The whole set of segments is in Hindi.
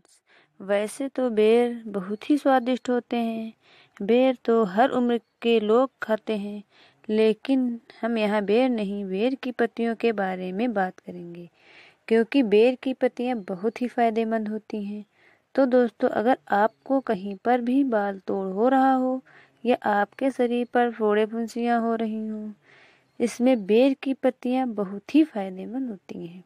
फ्रेंड्स वैसे तो बेर बहुत ही स्वादिष्ट होते हैं बेर तो हर उम्र के लोग खाते हैं लेकिन हम यहाँ बेर नहीं बेर की पत्तियों के बारे में बात करेंगे क्योंकि बेर की पत्तियाँ बहुत ही फ़ायदेमंद होती हैं तो दोस्तों अगर आपको कहीं पर भी बाल तोड़ हो रहा हो या आपके शरीर पर फोड़े फुंसियाँ हो रही हों इसमें बेर की पत्तियाँ बहुत ही फ़ायदेमंद होती हैं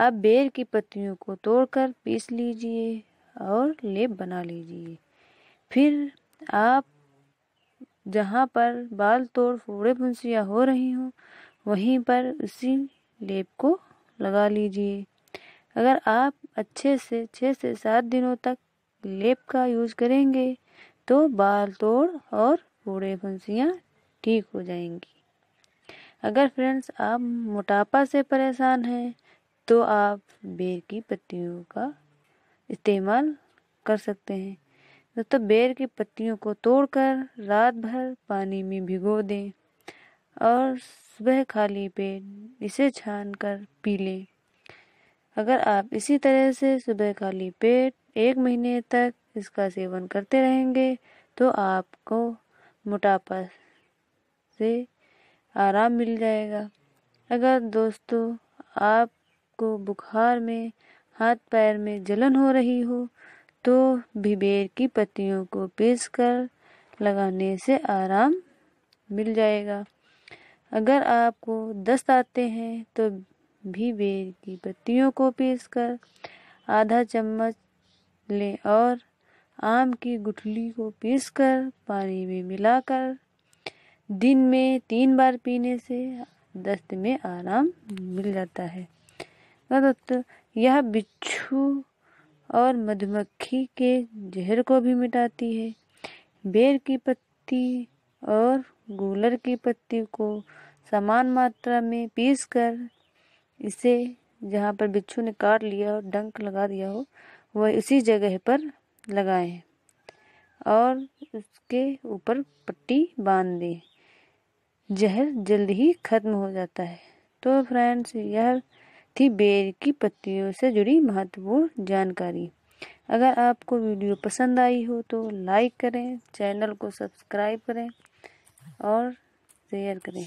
अब बेर की पत्तियों को तोड़कर पीस लीजिए और लेप बना लीजिए फिर आप जहाँ पर बाल तोड़ फोड़े फुंसियाँ हो रही हों वहीं पर उसी लेप को लगा लीजिए अगर आप अच्छे से छः से सात दिनों तक लेप का यूज करेंगे तो बाल तोड़ और फोड़े फुंसियाँ ठीक हो जाएंगी अगर फ्रेंड्स आप मोटापा से परेशान हैं तो आप बेर की पत्तियों का इस्तेमाल कर सकते हैं तो, तो बेर की पत्तियों को तोड़कर रात भर पानी में भिगो दें और सुबह खाली पेट इसे छान कर पी लें अगर आप इसी तरह से सुबह खाली पेट एक महीने तक इसका सेवन करते रहेंगे तो आपको मोटापा से आराम मिल जाएगा अगर दोस्तों आप आपको बुखार में हाथ पैर में जलन हो रही हो तो भिबेर की पत्तियों को पीस कर लगाने से आराम मिल जाएगा अगर आपको दस्त आते हैं तो भिबेर की पत्तियों को पीस कर आधा चम्मच लें और आम की गुठली को पीस कर पानी में मिलाकर दिन में तीन बार पीने से दस्त में आराम मिल जाता है तदुत्तर यह बिच्छू और मधुमक्खी के जहर को भी मिटाती है बेर की पत्ती और गूलर की पत्ती को समान मात्रा में पीसकर इसे जहाँ पर बिच्छू ने काट लिया और डंक लगा दिया हो वह उसी जगह पर लगाएं और उसके ऊपर पट्टी बांध दें जहर जल्द ही खत्म हो जाता है तो फ्रेंड्स यह थी बेर की पत्तियों से जुड़ी महत्वपूर्ण जानकारी अगर आपको वीडियो पसंद आई हो तो लाइक करें चैनल को सब्सक्राइब करें और शेयर करें